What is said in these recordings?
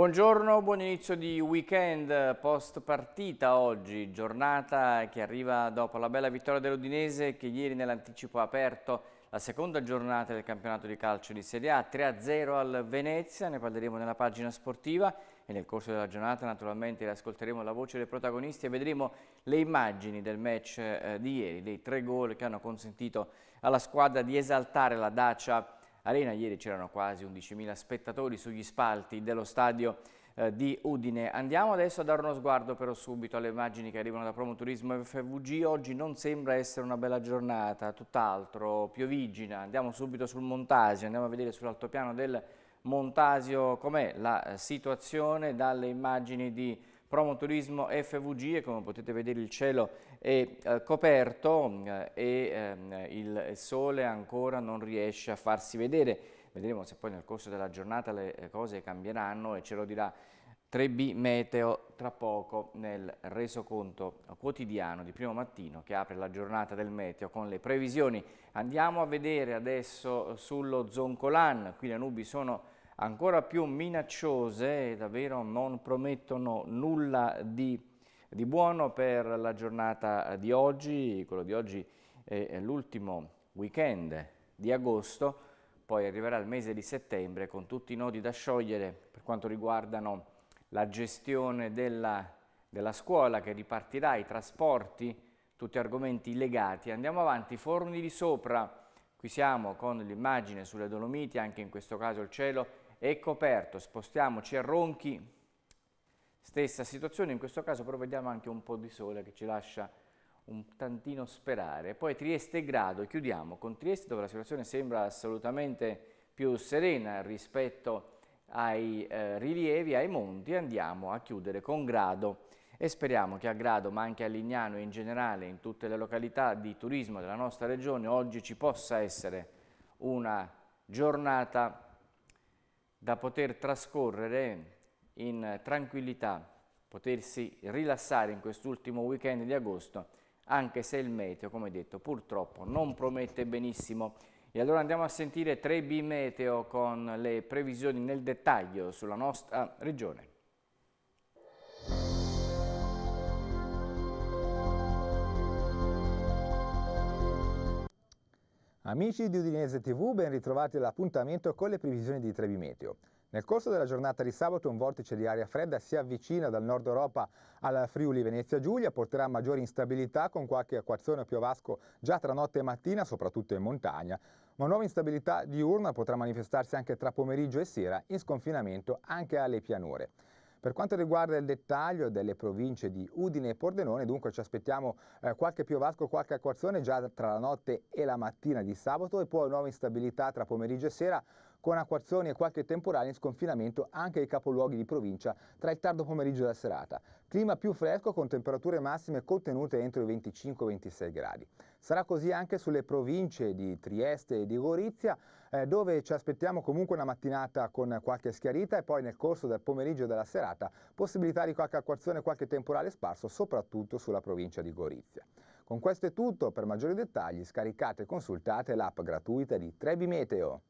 Buongiorno, buon inizio di weekend, post partita oggi, giornata che arriva dopo la bella vittoria dell'Udinese che ieri nell'anticipo ha aperto la seconda giornata del campionato di calcio di Serie A, 3-0 al Venezia, ne parleremo nella pagina sportiva e nel corso della giornata naturalmente ascolteremo la voce dei protagonisti e vedremo le immagini del match eh, di ieri, dei tre gol che hanno consentito alla squadra di esaltare la Dacia Arena. Ieri c'erano quasi 11.000 spettatori sugli spalti dello stadio eh, di Udine. Andiamo adesso a dare uno sguardo però subito alle immagini che arrivano da Promoturismo FVG. Oggi non sembra essere una bella giornata, tutt'altro, piovigina. Andiamo subito sul Montasio, andiamo a vedere sull'altopiano del Montasio com'è la eh, situazione dalle immagini di Promoturismo FVG e come potete vedere il cielo è eh, coperto eh, e ehm, il sole ancora non riesce a farsi vedere. Vedremo se poi nel corso della giornata le eh, cose cambieranno e ce lo dirà 3B Meteo tra poco nel resoconto quotidiano di primo mattino che apre la giornata del meteo con le previsioni. Andiamo a vedere adesso sullo Zoncolan, qui le nubi sono ancora più minacciose e davvero non promettono nulla di, di buono per la giornata di oggi. Quello di oggi è l'ultimo weekend di agosto, poi arriverà il mese di settembre con tutti i nodi da sciogliere per quanto riguardano la gestione della, della scuola che ripartirà, i trasporti, tutti argomenti legati. Andiamo avanti, forni di sopra, qui siamo con l'immagine sulle Dolomiti, anche in questo caso il cielo e coperto. Spostiamoci a ronchi, stessa situazione, in questo caso però vediamo anche un po' di sole che ci lascia un tantino sperare. Poi Trieste e Grado, chiudiamo con Trieste dove la situazione sembra assolutamente più serena rispetto ai eh, rilievi, ai monti, andiamo a chiudere con Grado e speriamo che a Grado, ma anche a Lignano e in generale in tutte le località di turismo della nostra regione, oggi ci possa essere una giornata da poter trascorrere in tranquillità, potersi rilassare in quest'ultimo weekend di agosto, anche se il meteo, come detto, purtroppo non promette benissimo. E allora andiamo a sentire 3B Meteo con le previsioni nel dettaglio sulla nostra regione. Amici di Udinese TV, ben ritrovati all'appuntamento con le previsioni di Trevi Meteo. Nel corso della giornata di sabato un vortice di aria fredda si avvicina dal nord Europa alla Friuli Venezia Giulia, porterà maggiore instabilità con qualche acquazzone o piovasco già tra notte e mattina, soprattutto in montagna, ma nuova instabilità diurna potrà manifestarsi anche tra pomeriggio e sera in sconfinamento anche alle pianure. Per quanto riguarda il dettaglio delle province di Udine e Pordenone, dunque ci aspettiamo eh, qualche piovasco, qualche acquazzone già tra la notte e la mattina di sabato e poi nuova instabilità tra pomeriggio e sera con acquazzoni e qualche temporale in sconfinamento anche ai capoluoghi di provincia tra il tardo pomeriggio e la serata. Clima più fresco con temperature massime contenute entro i 25-26 gradi. Sarà così anche sulle province di Trieste e di Gorizia, eh, dove ci aspettiamo comunque una mattinata con qualche schiarita e poi nel corso del pomeriggio e della serata possibilità di qualche acquazione e qualche temporale sparso, soprattutto sulla provincia di Gorizia. Con questo è tutto, per maggiori dettagli scaricate e consultate l'app gratuita di Trebi Meteo.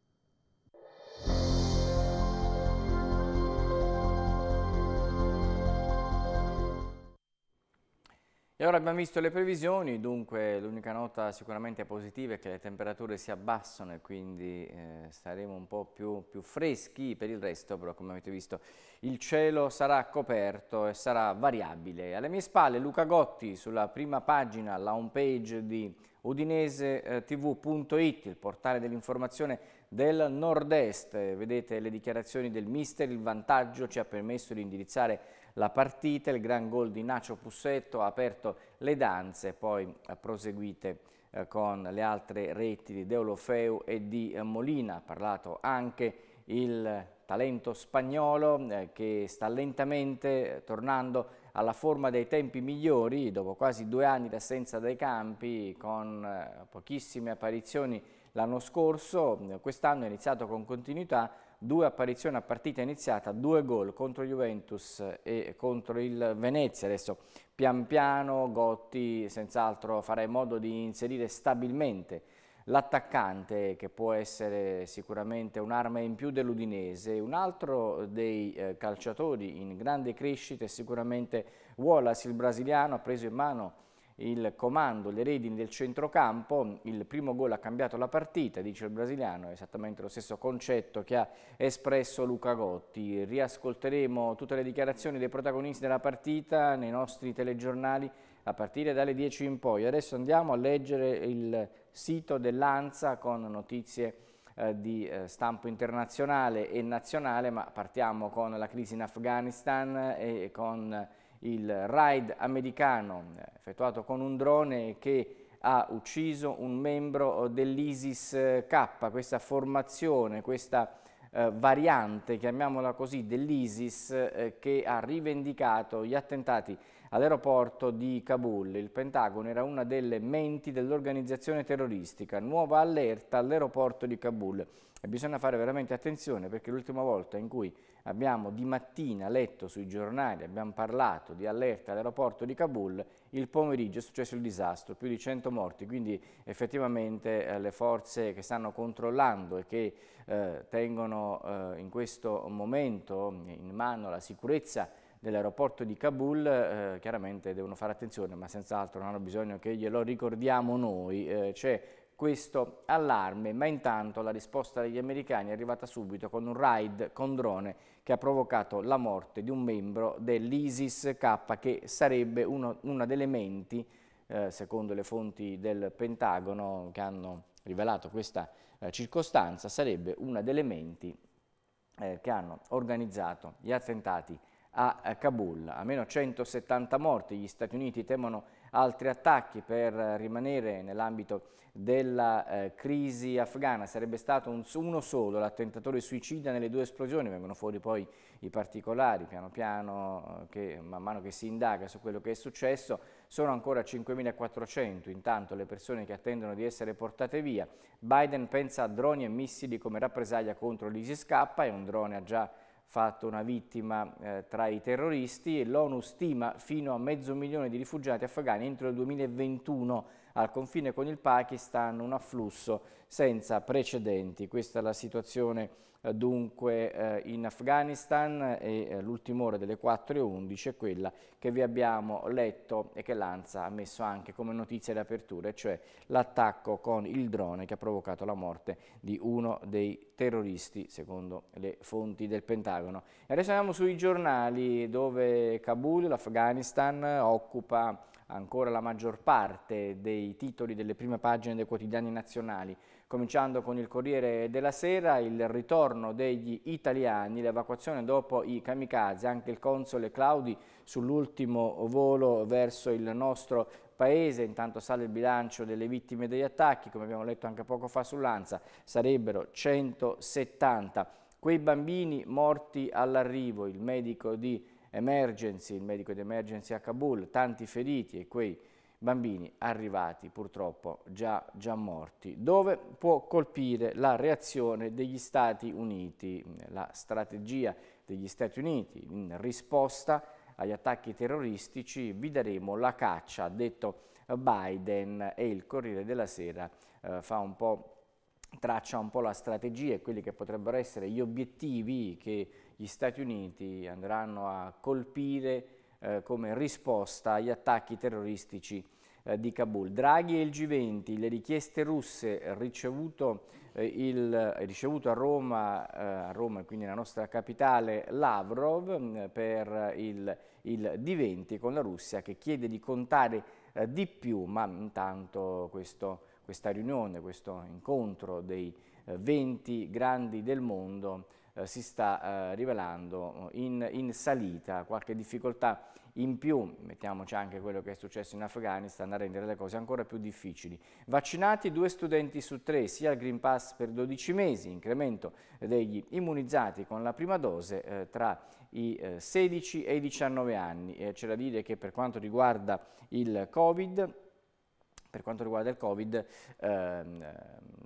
E ora abbiamo visto le previsioni, dunque l'unica nota sicuramente positiva è che le temperature si abbassano e quindi eh, saremo un po' più, più, freschi per il resto, però come avete visto il cielo sarà coperto e sarà variabile. Alle mie spalle Luca Gotti sulla prima pagina, la home page di udinesetv.it, eh, il portale dell'informazione del nord-est. Vedete le dichiarazioni del mister, il vantaggio ci ha permesso di indirizzare la partita, il gran gol di Nacio Pussetto ha aperto le danze, poi eh, proseguite eh, con le altre reti di Deolofeu e di eh, Molina, ha parlato anche il talento spagnolo che sta lentamente tornando alla forma dei tempi migliori dopo quasi due anni di assenza dai campi con pochissime apparizioni l'anno scorso, quest'anno è iniziato con continuità due apparizioni a partita iniziata, due gol contro Juventus e contro il Venezia. Adesso pian piano Gotti senz'altro farà in modo di inserire stabilmente l'attaccante che può essere sicuramente un'arma in più dell'Udinese. Un altro dei eh, calciatori in grande crescita è sicuramente Wallace, il brasiliano, ha preso in mano il comando, le redini del centrocampo, il primo gol ha cambiato la partita, dice il brasiliano, è esattamente lo stesso concetto che ha espresso Luca Gotti. Riascolteremo tutte le dichiarazioni dei protagonisti della partita nei nostri telegiornali a partire dalle 10 in poi. Adesso andiamo a leggere il sito dell'ANSA con notizie eh, di eh, stampo internazionale e nazionale, ma partiamo con la crisi in Afghanistan e con il raid americano eh, effettuato con un drone che ha ucciso un membro eh, dell'ISIS-K, eh, questa formazione, questa eh, variante, chiamiamola così, dell'ISIS eh, che ha rivendicato gli attentati All'aeroporto di Kabul il Pentagono era una delle menti dell'organizzazione terroristica. Nuova allerta all'aeroporto di Kabul. E bisogna fare veramente attenzione perché l'ultima volta in cui abbiamo di mattina letto sui giornali, abbiamo parlato di allerta all'aeroporto di Kabul, il pomeriggio è successo il disastro, più di 100 morti, quindi effettivamente eh, le forze che stanno controllando e che eh, tengono eh, in questo momento in mano la sicurezza dell'aeroporto di Kabul, eh, chiaramente devono fare attenzione, ma senz'altro non hanno bisogno che glielo ricordiamo noi, eh, c'è questo allarme, ma intanto la risposta degli americani è arrivata subito con un raid con drone che ha provocato la morte di un membro dell'ISIS-K che sarebbe uno, uno degli elementi, eh, secondo le fonti del Pentagono che hanno rivelato questa eh, circostanza, sarebbe uno degli elementi eh, che hanno organizzato gli attentati a Kabul. A meno 170 morti, gli Stati Uniti temono altri attacchi per rimanere nell'ambito della eh, crisi afghana. Sarebbe stato un, uno solo, l'attentatore suicida nelle due esplosioni, vengono fuori poi i particolari piano piano, eh, che, man mano che si indaga su quello che è successo, sono ancora 5.400 intanto le persone che attendono di essere portate via. Biden pensa a droni e missili come rappresaglia contro l'ISIS-K e un drone ha già fatto una vittima eh, tra i terroristi e l'ONU stima fino a mezzo milione di rifugiati afghani entro il 2021 al confine con il Pakistan un afflusso senza precedenti. Questa è la situazione eh, dunque eh, in Afghanistan eh, e l'ultima ora delle 4.11 è quella che vi abbiamo letto e che l'ANSA ha messo anche come notizia di apertura, cioè l'attacco con il drone che ha provocato la morte di uno dei terroristi, secondo le fonti del Pentagono. E adesso andiamo sui giornali dove Kabul, l'Afghanistan, occupa ancora la maggior parte dei titoli delle prime pagine dei quotidiani nazionali cominciando con il Corriere della Sera, il ritorno degli italiani, l'evacuazione dopo i kamikaze, anche il console Claudi sull'ultimo volo verso il nostro paese, intanto sale il bilancio delle vittime degli attacchi, come abbiamo letto anche poco fa sull'Anza, sarebbero 170. Quei bambini morti all'arrivo, il medico di emergency, il medico di emergency a Kabul, tanti feriti e quei bambini, bambini arrivati purtroppo già, già, morti, dove può colpire la reazione degli Stati Uniti, la strategia degli Stati Uniti in risposta agli attacchi terroristici vi daremo la caccia, ha detto Biden e il Corriere della Sera eh, fa un po' traccia un po' la strategia e quelli che potrebbero essere gli obiettivi che gli Stati Uniti andranno a colpire eh, come risposta agli attacchi terroristici eh, di Kabul. Draghi e il G20, le richieste russe ricevuto, eh, il, ricevuto a, Roma, eh, a Roma, quindi nella nostra capitale, Lavrov mh, mm, per il, il D20 con la Russia che chiede di contare eh, di più, ma intanto questo, questa riunione, questo incontro dei 20 eh, grandi del mondo eh, si sta eh, rivelando eh, in, in, salita, qualche difficoltà in più, mettiamoci anche quello che è successo in Afghanistan, a rendere le cose ancora più difficili. Vaccinati due studenti su tre, sia il Green Pass per 12 mesi, incremento degli immunizzati con la prima dose eh, tra i 16 eh, e i 19 anni. c'è da dire che per quanto riguarda il Covid, per quanto riguarda il Covid, ehm,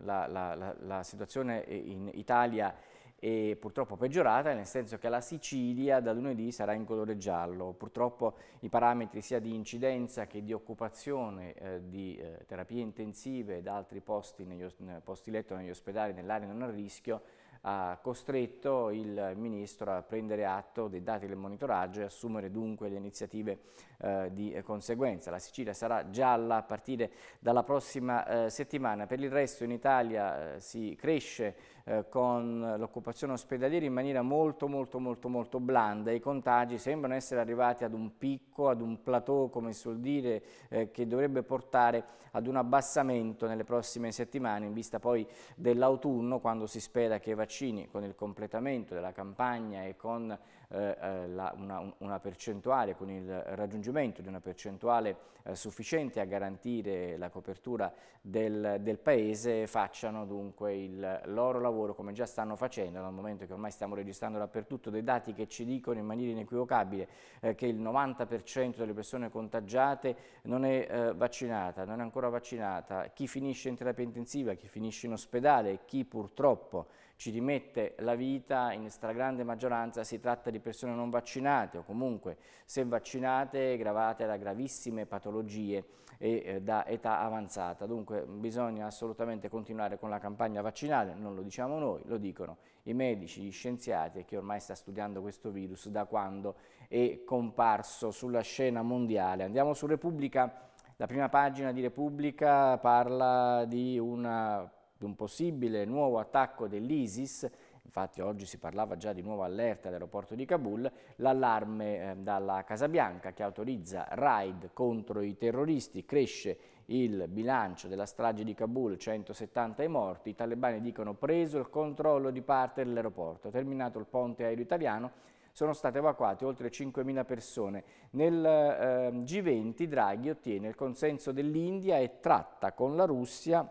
la, la, la, la, situazione in Italia è e purtroppo peggiorata, nel senso che la Sicilia da lunedì sarà in colore giallo. Purtroppo i parametri sia di incidenza che di occupazione eh, di eh, terapie intensive ed altri posti, negli, eh, posti letto negli ospedali nell'area non a rischio ha costretto il Ministro a prendere atto dei dati del monitoraggio e assumere dunque le iniziative eh, di conseguenza. La Sicilia sarà gialla a partire dalla prossima eh, settimana. Per il resto in Italia eh, si cresce eh, con l'occupazione ospedaliera in maniera molto molto molto molto blanda. I contagi sembrano essere arrivati ad un picco, ad un plateau come si suol dire, eh, che dovrebbe portare ad un abbassamento nelle prossime settimane in vista poi dell'autunno quando si spera che i vaccini con il completamento della campagna e con eh, eh, la, una, una, percentuale, con il raggiungimento di una percentuale eh, sufficiente a garantire la copertura del, del Paese, facciano dunque il loro lavoro come già stanno facendo dal momento che ormai stiamo registrando dappertutto dei dati che ci dicono in maniera inequivocabile eh, che il 90% delle persone contagiate non è eh, vaccinata, non è ancora vaccinata, chi finisce in terapia intensiva, chi finisce in ospedale, chi purtroppo ci rimette la vita, in stragrande maggioranza si tratta di persone non vaccinate o comunque se vaccinate gravate da gravissime patologie e eh, da età avanzata. Dunque bisogna assolutamente continuare con la campagna vaccinale, non lo diciamo noi, lo dicono i medici, gli scienziati e chi ormai sta studiando questo virus da quando è comparso sulla scena mondiale. Andiamo su Repubblica, la prima pagina di Repubblica parla di una di un possibile nuovo attacco dell'ISIS infatti oggi si parlava già di nuova allerta all'aeroporto di Kabul, l'allarme ehm, dalla Casa Bianca che autorizza raid contro i terroristi, cresce il bilancio della strage di Kabul, 170 i morti, i talebani dicono preso il controllo di parte dell'aeroporto, terminato il ponte aereo italiano, sono state evacuate oltre 5.000 persone. Nel eh, G20 Draghi ottiene il consenso dell'India e tratta con la Russia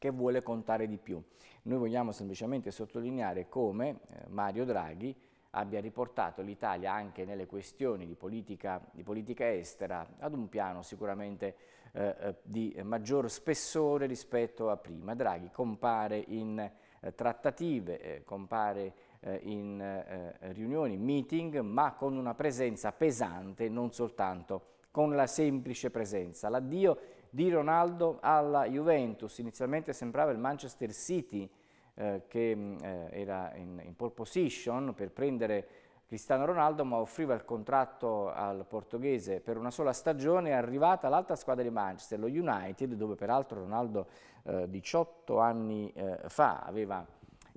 che vuole contare di più. Noi vogliamo semplicemente sottolineare come eh, Mario Draghi abbia riportato l'Italia anche nelle questioni di politica, di politica, estera ad un piano sicuramente eh, eh di maggior spessore rispetto a prima. Draghi compare in eh, trattative, eh, compare eh, in riunioni, meeting, ma con una presenza pesante, non soltanto con la semplice presenza. L'addio di Ronaldo alla Juventus, inizialmente sembrava il Manchester City eh, che mm, eh, era in, in pole position per prendere Cristiano Ronaldo ma offriva il contratto al portoghese per una sola stagione è arrivata l'altra squadra di Manchester, lo United, dove peraltro Ronaldo eh, 18 anni eh, fa aveva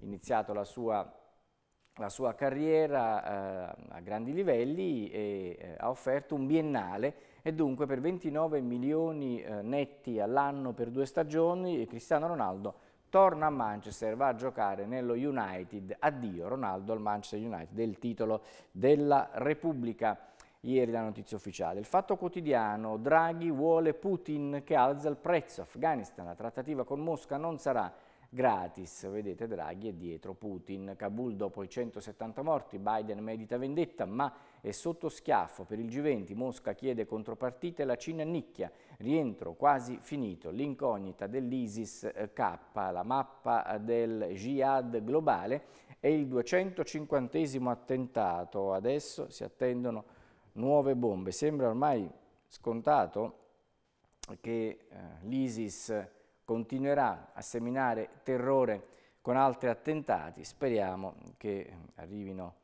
iniziato la sua, la sua carriera eh, a grandi livelli e eh, ha offerto un biennale e dunque per 29 milioni eh, netti all'anno per due stagioni Cristiano Ronaldo torna a Manchester, va a giocare nello United, addio Ronaldo al Manchester United, del titolo della Repubblica. Ieri la notizia ufficiale. Il fatto quotidiano, Draghi vuole Putin che alza il prezzo. Afghanistan, la trattativa con Mosca non sarà gratis. Vedete Draghi è dietro Putin. Kabul dopo i 170 morti, Biden medita vendetta, ma e sotto schiaffo per il G20 Mosca chiede contropartite, la Cina nicchia, rientro quasi finito, l'incognita dell'ISIS-K, eh, la mappa del jihad globale e il 250 attentato. Adesso si attendono nuove bombe. Sembra ormai scontato che eh, l'ISIS continuerà a seminare terrore con altri attentati. Speriamo che eh, arrivino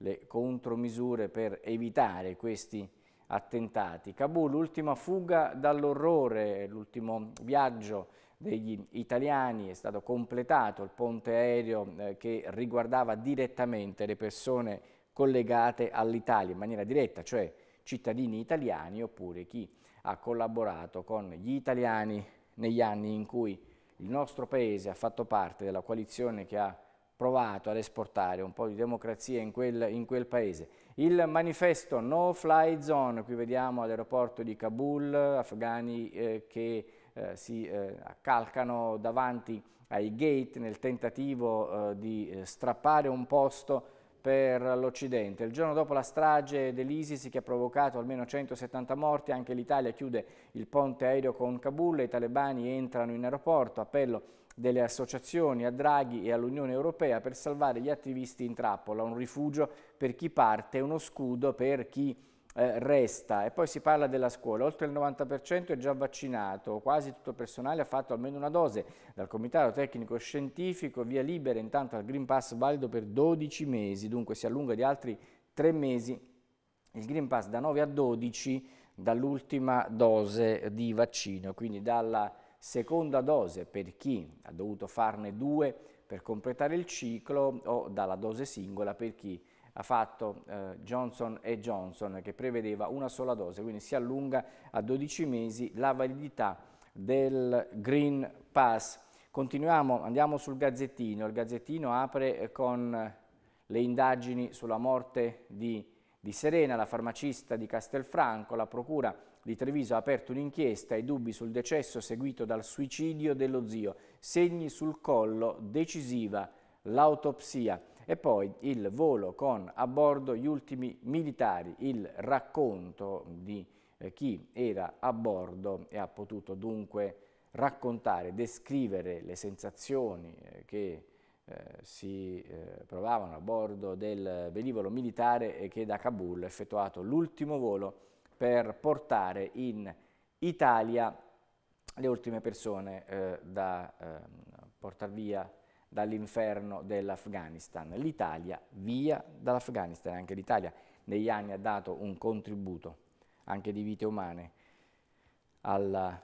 le contromisure per evitare questi attentati. Kabul, l'ultima fuga dall'orrore, l'ultimo viaggio degli italiani, è stato completato il ponte aereo eh, che riguardava direttamente le persone collegate all'Italia in maniera diretta, cioè cittadini italiani oppure chi ha collaborato con gli italiani negli anni in cui il nostro paese ha fatto parte della coalizione che ha provato ad esportare un po' di democrazia in quel, in quel paese. Il manifesto No Fly Zone, qui vediamo all'aeroporto di Kabul, afghani eh, che eh, si eh, accalcano davanti ai gate nel tentativo eh, di eh, strappare un posto per l'Occidente. Il giorno dopo la strage dell'ISIS che ha provocato almeno 170 morti, anche l'Italia chiude il ponte aereo con Kabul, i talebani entrano in aeroporto, appello delle associazioni a Draghi e all'Unione Europea per salvare gli attivisti in trappola, un rifugio per chi parte, uno scudo per chi eh, resta. E poi si parla della scuola, oltre il 90% è già vaccinato, quasi tutto il personale ha fatto almeno una dose, dal Comitato Tecnico Scientifico via libera intanto al Green Pass valido per 12 mesi, dunque si allunga di altri 3 mesi il Green Pass da 9 a 12 dall'ultima dose di vaccino, quindi dalla seconda dose per chi ha dovuto farne due per completare il ciclo o dalla dose singola per chi ha fatto eh, Johnson Johnson che prevedeva una sola dose, quindi si allunga a 12 mesi la validità del Green Pass. Continuiamo, andiamo sul Gazzettino. Il Gazzettino apre eh, con le indagini sulla morte di, di Serena, la farmacista di Castelfranco. La procura di Treviso ha aperto un'inchiesta e dubbi sul decesso seguito dal suicidio dello zio, segni sul collo, decisiva l'autopsia e poi il volo con a bordo gli ultimi militari, il racconto di eh, chi era a bordo e ha potuto dunque raccontare, descrivere le sensazioni eh, che eh, si provavano a bordo del velivolo militare che da Kabul ha effettuato l'ultimo volo per portare in Italia le ultime persone eh, da eh, portare via dall'inferno dell'Afghanistan. L'Italia via dall'Afghanistan, anche l'Italia negli anni ha dato un contributo anche di vite umane alla,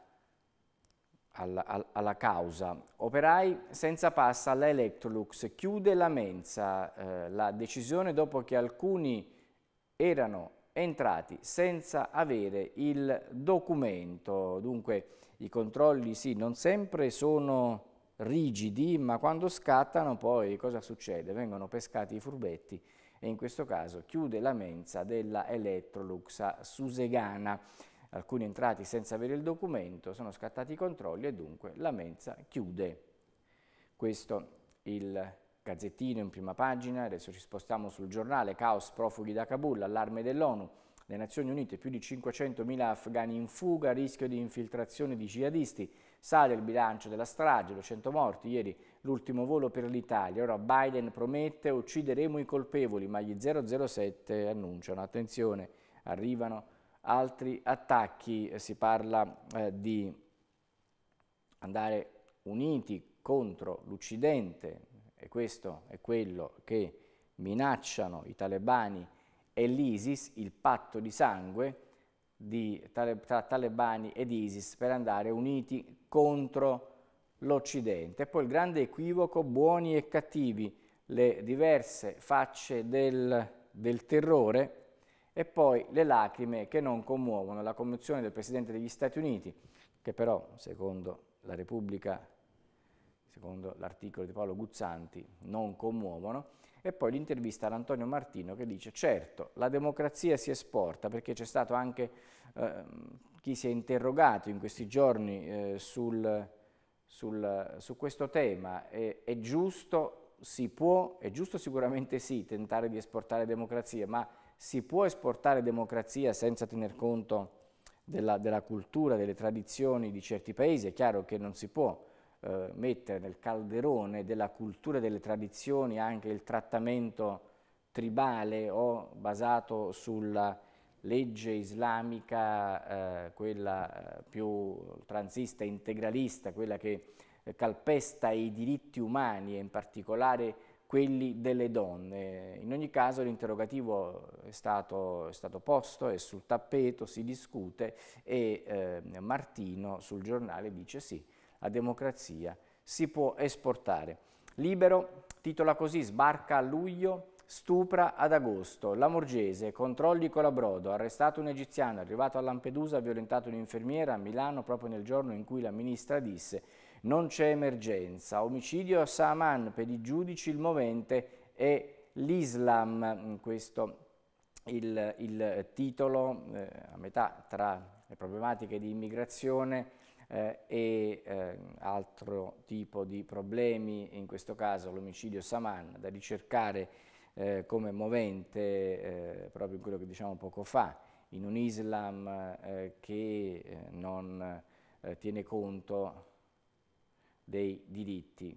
alla, alla causa. Operai senza passa alla Electrolux, chiude la mensa eh, la decisione dopo che alcuni erano entrati senza avere il documento. Dunque i controlli sì, non sempre sono rigidi, ma quando scattano poi cosa succede? Vengono pescati i furbetti e in questo caso chiude la mensa della Electrolux a Susegana. Alcuni entrati senza avere il documento, sono scattati i controlli e dunque la mensa chiude. Questo il Gazzettino in prima pagina, adesso ci spostiamo sul giornale, caos profughi da Kabul, allarme dell'ONU, le Nazioni Unite, più di 500.000 afghani in fuga, rischio di infiltrazione di jihadisti, sale il bilancio della strage, 200 morti, ieri l'ultimo volo per l'Italia, ora Biden promette uccideremo i colpevoli, ma gli 007 annunciano, attenzione, arrivano altri attacchi, si parla eh, di andare uniti contro l'Occidente, e questo è quello che minacciano i talebani e l'ISIS, il patto di sangue di, tra, talebani ed ISIS per andare uniti contro l'Occidente. E poi il grande equivoco, buoni e cattivi, le diverse facce del, del terrore e poi le lacrime che non commuovono, la commozione del Presidente degli Stati Uniti, che però, secondo la Repubblica secondo l'articolo di Paolo Guzzanti, non commuovono, e poi l'intervista ad Antonio Martino che dice certo la democrazia si esporta perché c'è stato anche eh, chi si è interrogato in questi giorni eh, sul, sul, su questo tema, è, è giusto, si può, è giusto sicuramente sì tentare di esportare democrazia, ma si può esportare democrazia senza tener conto della, della cultura, delle tradizioni di certi paesi, è chiaro che non si può, eh, mettere nel calderone della cultura e delle tradizioni anche il trattamento tribale o basato sulla legge islamica, eh, quella eh, più transista, integralista, quella che eh, calpesta i diritti umani e in particolare quelli delle donne. In ogni caso l'interrogativo è, è stato, posto, è sul tappeto, si discute e eh, Martino sul giornale dice sì, a democrazia si può esportare. Libero titola così, sbarca a luglio, stupra ad agosto, la Morgese, controlli Brodo, arrestato un egiziano, arrivato a Lampedusa, ha violentato un'infermiera a Milano proprio nel giorno in cui la ministra disse non c'è emergenza, omicidio a Saman, per i giudici il movente è l'Islam, questo il, il titolo eh, a metà tra le problematiche di immigrazione eh, e eh, altro tipo di problemi, in questo caso l'omicidio Saman, da ricercare eh, come movente eh, proprio quello che diciamo poco fa, in un Islam eh, che eh, non tiene conto dei diritti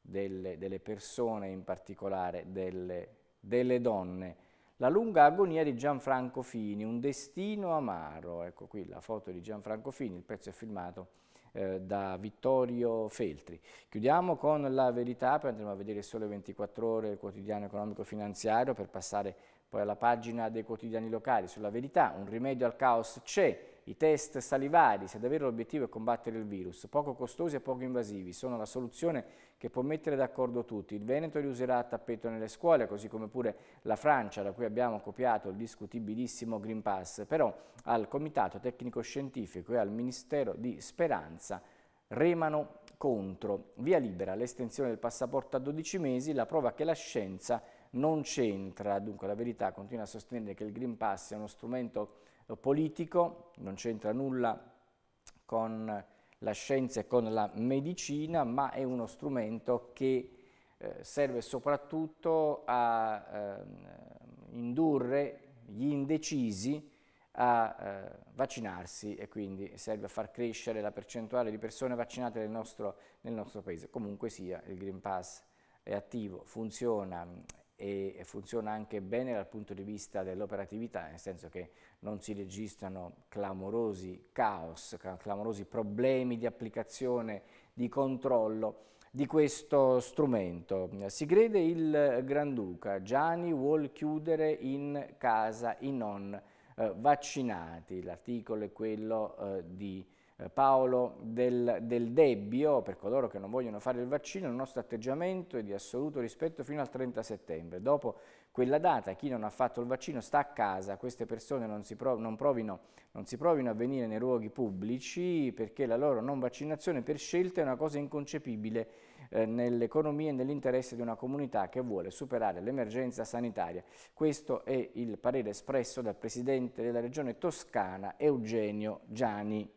delle, delle persone, in particolare delle, delle donne, la lunga agonia di Gianfranco Fini, un destino amaro. Ecco qui la foto di Gianfranco Fini, il pezzo è filmato eh, da Vittorio Feltri. Chiudiamo con la verità, poi andremo a vedere solo 24 ore il quotidiano economico finanziario per passare poi alla pagina dei quotidiani locali. Sulla verità, un rimedio al caos c'è, i test salivari, se davvero l'obiettivo è combattere il virus, poco costosi e poco invasivi, sono la soluzione che può mettere d'accordo tutti. Il Veneto li userà a tappeto nelle scuole, così come pure la Francia, da cui abbiamo copiato il discutibilissimo Green Pass. Però al Comitato Tecnico-Scientifico e al Ministero di Speranza remano contro. Via libera l'estensione del passaporto a 12 mesi, la prova che la scienza non c'entra. Dunque la verità continua a sostenere che il Green Pass è uno strumento politico, non c'entra nulla con la scienza e con la medicina, ma è uno strumento che eh, serve soprattutto a ehm, indurre gli indecisi a eh, vaccinarsi e quindi serve a far crescere la percentuale di persone vaccinate nel nostro, nel nostro paese. Comunque sia, il Green Pass è attivo, funziona, e funziona anche bene dal punto di vista dell'operatività, nel senso che non si registrano clamorosi caos, clamorosi problemi di applicazione, di controllo di questo strumento. Si crede il Granduca, Gianni vuole chiudere in casa i non eh, vaccinati, l'articolo è quello eh, di eh, Paolo del, del, debbio per coloro che non vogliono fare il vaccino, il nostro atteggiamento è di assoluto rispetto fino al 30 settembre. Dopo quella data chi non ha fatto il vaccino sta a casa, queste persone non si, prov non provino, non si provino a venire nei luoghi pubblici perché la loro non vaccinazione per scelta è una cosa inconcepibile eh, nell'economia e nell'interesse di una comunità che vuole superare l'emergenza sanitaria. Questo è il parere espresso dal Presidente della Regione Toscana Eugenio Gianni.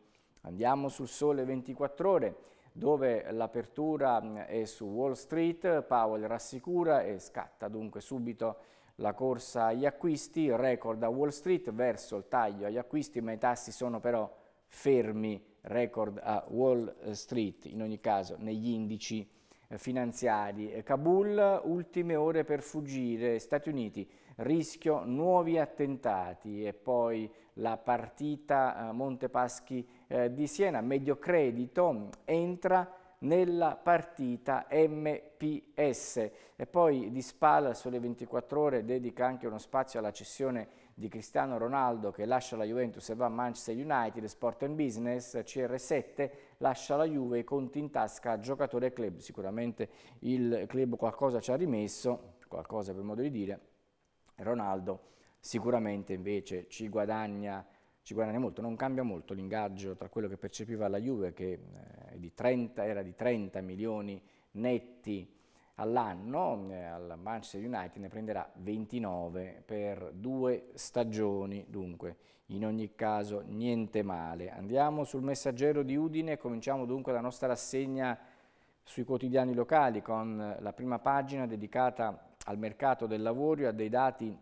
Andiamo sul sole 24 ore dove l'apertura mm, è su Wall Street, Powell rassicura e scatta dunque subito la corsa agli acquisti, record a Wall Street verso il taglio agli acquisti, ma i tassi sono però fermi, record a Wall Street in ogni caso negli indici eh, finanziari. Eh, Kabul, ultime ore per fuggire, Stati Uniti, rischio nuovi attentati e poi la partita Montepaschi eh, di Siena, medio credito, entra nella partita MPS e poi di Spal sulle 24 ore dedica anche uno spazio alla cessione di Cristiano Ronaldo che lascia la Juventus e va a Manchester United, Sport and Business, CR7 lascia la Juve, conti in tasca, giocatore e club. Sicuramente il club qualcosa ci ha rimesso, qualcosa per modo di dire. Ronaldo sicuramente invece ci guadagna, ci guadagna molto, non cambia molto l'ingaggio tra quello che percepiva la Juve che eh, di 30, era di 30 milioni netti all'anno, eh, al Manchester United ne prenderà 29 per due stagioni, dunque in ogni caso niente male. Andiamo sul messaggero di Udine, cominciamo dunque la nostra rassegna sui quotidiani locali con la prima pagina dedicata al mercato del lavoro e a dei dati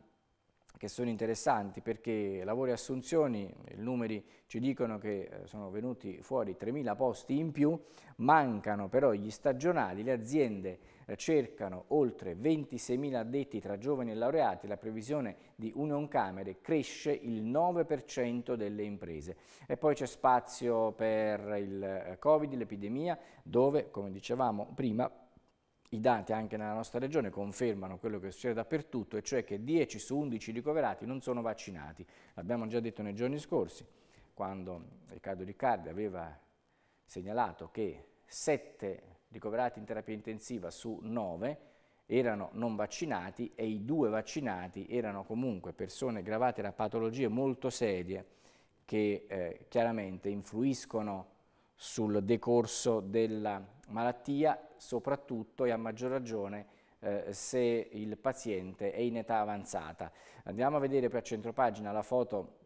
che sono interessanti perché lavori e assunzioni, i numeri ci dicono che eh, sono venuti fuori 3.000 posti in più, mancano però gli stagionali, le aziende eh, cercano oltre 26.000 addetti tra giovani e laureati, la previsione di Unioncamere cresce il 9% delle imprese. E poi c'è spazio per il eh, Covid, l'epidemia, dove, come dicevamo prima, i dati anche nella nostra regione confermano quello che succede dappertutto, e cioè che 10 su 11 ricoverati non sono vaccinati. L'abbiamo già detto nei giorni scorsi, quando Riccardo Riccardi aveva segnalato che 7 ricoverati in terapia intensiva su 9 erano non vaccinati e i due vaccinati erano comunque persone gravate da patologie molto serie che eh, chiaramente influiscono sul decorso della malattia soprattutto e a maggior ragione eh, se il paziente è in età avanzata. Andiamo a vedere per centropagina la foto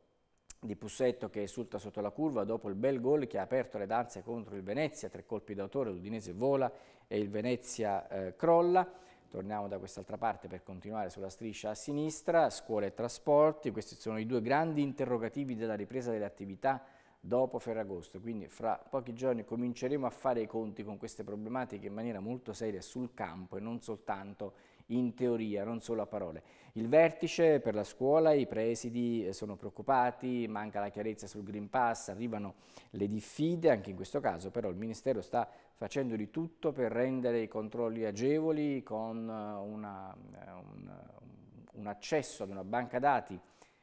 di Pussetto che esulta sotto la curva dopo il bel gol che ha aperto le danze contro il Venezia, tre colpi d'autore, l'Udinese vola e il Venezia eh, crolla. Torniamo da quest'altra parte per continuare sulla striscia a sinistra, scuole e trasporti, questi sono i due grandi interrogativi della ripresa delle attività dopo Ferragosto, quindi fra pochi giorni cominceremo a fare i conti con queste problematiche in maniera molto seria sul campo e non soltanto in teoria, non solo a parole. Il vertice per la scuola, i presidi eh, sono preoccupati, manca la chiarezza sul Green Pass, arrivano le diffide, anche in questo caso però il Ministero sta facendo di tutto per rendere i controlli agevoli con eh, una, eh, un, un accesso ad una banca dati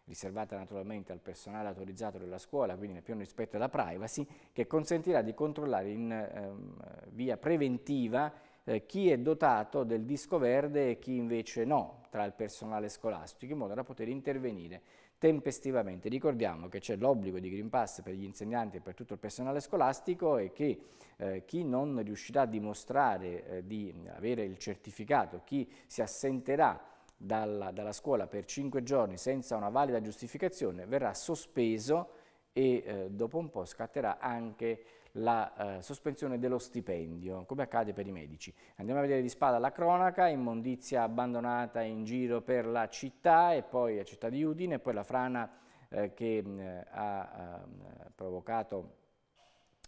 riservata naturalmente al personale autorizzato della scuola, quindi nel pieno rispetto alla privacy, che consentirà di controllare in ehm, via preventiva eh, chi è dotato del disco verde e chi invece no tra il personale scolastico, in modo da poter intervenire tempestivamente. Ricordiamo che c'è l'obbligo di Green Pass per gli insegnanti e per tutto il personale scolastico e che eh, chi non riuscirà a dimostrare eh, di avere il certificato, chi si assenterà dalla, dalla scuola per 5 giorni senza una valida giustificazione verrà sospeso e eh, dopo un po' scatterà anche la eh, sospensione dello stipendio, come accade per i medici. Andiamo a vedere di spada la cronaca, immondizia abbandonata in giro per la città e poi la città di Udine, e poi la frana eh, che mh, mm, ha mh, eh, provocato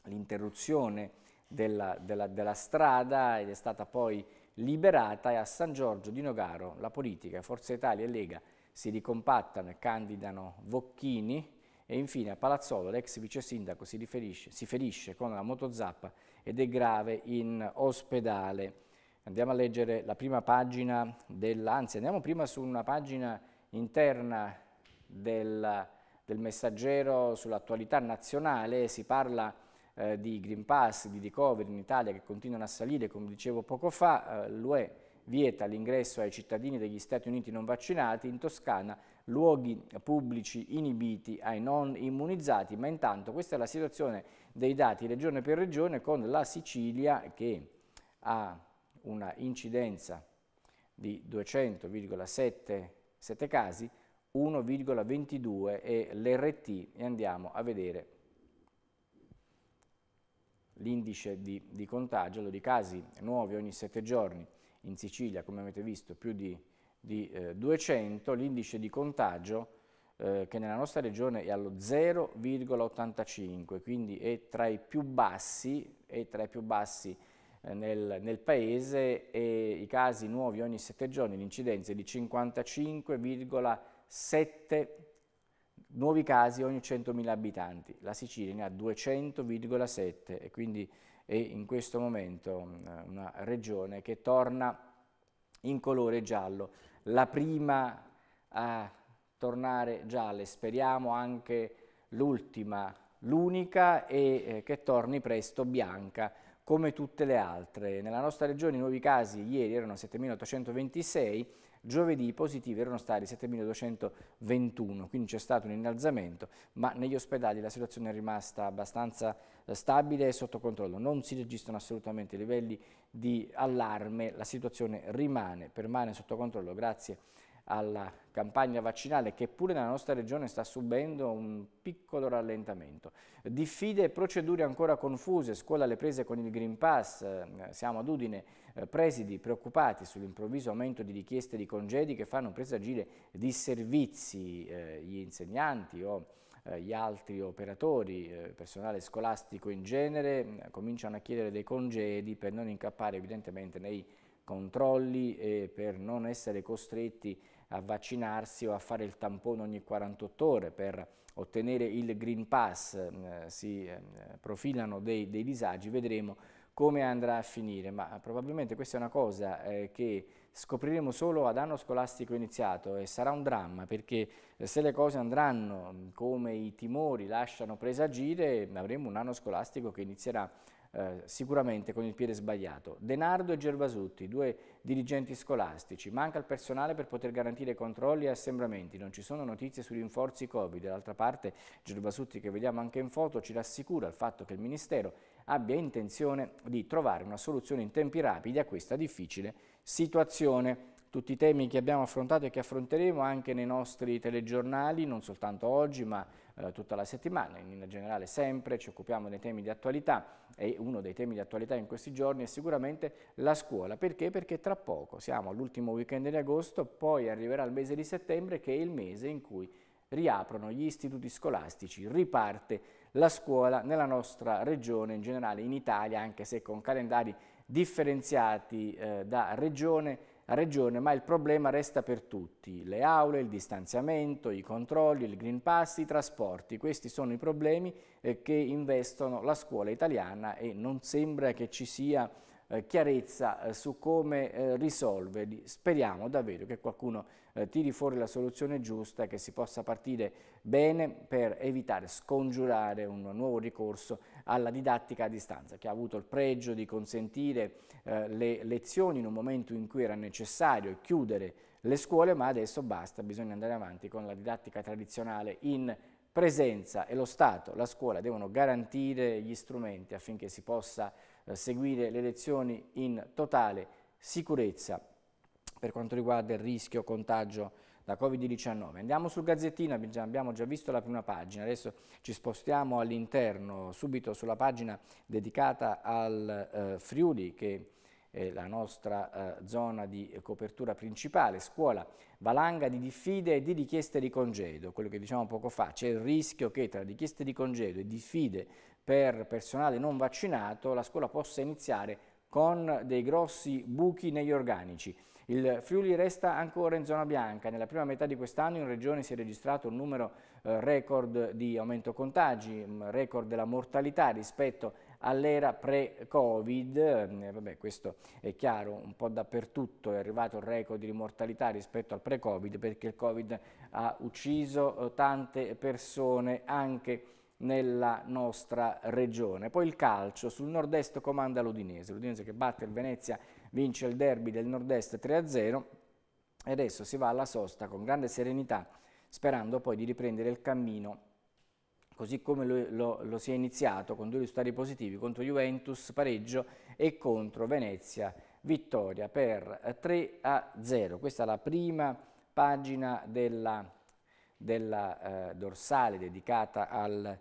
l'interruzione della, della, della, strada ed è stata poi liberata e a San Giorgio di Nogaro la politica, Forza Italia e Lega si ricompattano e candidano Vocchini e infine a Palazzolo l'ex vice sindaco si, riferisce, si ferisce con la motozappa ed è grave in ospedale. Andiamo a leggere la prima pagina dell'Anzi, andiamo prima su una pagina interna del, del messaggero sull'attualità nazionale, si parla di eh, di Green Pass, di Recovery in Italia che continuano a salire, come dicevo poco fa, eh, l'UE vieta l'ingresso ai cittadini degli Stati Uniti non vaccinati, in Toscana luoghi pubblici inibiti ai non immunizzati, ma intanto questa è la situazione dei dati regione per regione con la Sicilia che ha una incidenza di 200,7 casi, 1,22 e l'RT e andiamo a vedere l'indice di, di, contagio, allora, i casi nuovi ogni 7 giorni in Sicilia, come avete visto, più di, di eh, 200, l'indice di contagio eh, che nella nostra regione è allo 0,85, quindi è tra i più bassi, i più bassi eh, nel, nel, paese e i casi nuovi ogni 7 giorni, l'incidenza è di 55,7 nuovi casi ogni 100.000 abitanti, la Sicilia ne ha 200,7 e quindi è in questo momento mm, una regione che torna in colore giallo, la prima a tornare gialla e speriamo anche l'ultima, l'unica e eh, che torni presto bianca come tutte le altre. Nella nostra regione i nuovi casi ieri erano 7.826, Giovedì i positivi erano stati 7.221, quindi c'è stato un innalzamento, ma negli ospedali la situazione è rimasta abbastanza eh, stabile e sotto controllo. Non si registrano assolutamente livelli di allarme, la situazione rimane, permane sotto controllo grazie a alla campagna vaccinale che pure nella nostra regione sta subendo un piccolo rallentamento. Diffide e procedure ancora confuse, scuola alle prese con il Green Pass, eh, siamo ad Udine, eh, presidi preoccupati sull'improvviso aumento di richieste di congedi che fanno presagire disservizi eh, gli insegnanti o eh, gli altri operatori, personale scolastico in genere, cominciano a chiedere dei congedi per non incappare evidentemente nei controlli e per non essere costretti a a vaccinarsi o a fare il tampone ogni 48 ore per ottenere il Green Pass, mm, eh, si eh, profilano dei, dei, disagi, vedremo come andrà a finire, ma probabilmente questa è una cosa eh, che scopriremo solo ad anno scolastico iniziato e sarà un dramma perché eh, se le cose andranno mm, come i timori lasciano presagire avremo un anno scolastico che inizierà eh, sicuramente con il piede sbagliato. Denardo e Gervasutti, due dirigenti scolastici, manca il personale per poter garantire controlli e assembramenti, non ci sono notizie sui rinforzi Covid. D'altra parte Gervasutti, che vediamo anche in foto, ci rassicura il fatto che il Ministero abbia intenzione di trovare una soluzione in tempi rapidi a questa difficile situazione tutti i temi che abbiamo affrontato e che affronteremo anche nei nostri telegiornali, non soltanto oggi ma eh, tutta la settimana, in linea generale sempre ci occupiamo dei temi di attualità e uno dei temi di attualità in questi giorni è sicuramente la scuola. Perché? Perché tra poco, siamo all'ultimo weekend di agosto, poi arriverà il mese di settembre che è il mese in cui riaprono gli istituti scolastici, riparte la scuola nella nostra regione, in generale in Italia, anche se con calendari differenziati eh, da regione Regione, ma il problema resta per tutti. Le aule, il distanziamento, i controlli, il Green Pass, i trasporti, questi sono i problemi eh, che investono la scuola italiana e non sembra che ci sia eh, chiarezza eh, su come risolverli. Speriamo davvero che qualcuno eh, tiri fuori la soluzione giusta, che si possa partire bene per evitare, scongiurare un nuovo ricorso alla didattica a distanza, che ha avuto il pregio di consentire eh, le lezioni in un momento in cui era necessario chiudere le scuole, ma adesso basta, bisogna andare avanti con la didattica tradizionale in presenza e lo Stato, la scuola devono garantire gli strumenti affinché si possa eh, seguire le lezioni in totale sicurezza per quanto riguarda il rischio contagio da Covid-19. Andiamo sul Gazzettino, abbiamo già visto la prima pagina, adesso ci spostiamo all'interno, subito sulla pagina dedicata al eh, Friuli che è la nostra eh, zona di copertura principale, scuola, valanga di diffide e di richieste di congedo, quello che diciamo poco fa, c'è il rischio che tra richieste di congedo e diffide per personale non vaccinato la scuola possa iniziare con dei grossi buchi negli organici. Il Friuli resta ancora in zona bianca. Nella prima metà di quest'anno in regione si è registrato un numero eh, record di aumento contagi, record della mortalità rispetto all'era pre-Covid. Mm, eh, questo è chiaro, un po' dappertutto è arrivato il record di mortalità rispetto al pre-Covid perché il Covid ha ucciso eh, tante persone anche nella nostra regione. Poi il calcio, sul nord-est comanda l'Udinese, l'Udinese che batte il Venezia vince il derby del nord-est 3-0 e adesso si va alla sosta con grande serenità sperando poi di riprendere il cammino così come lo, lo, lo si è iniziato con due risultati positivi contro Juventus pareggio e contro Venezia vittoria per 3 0. Questa è la prima pagina della, della eh, dorsale dedicata al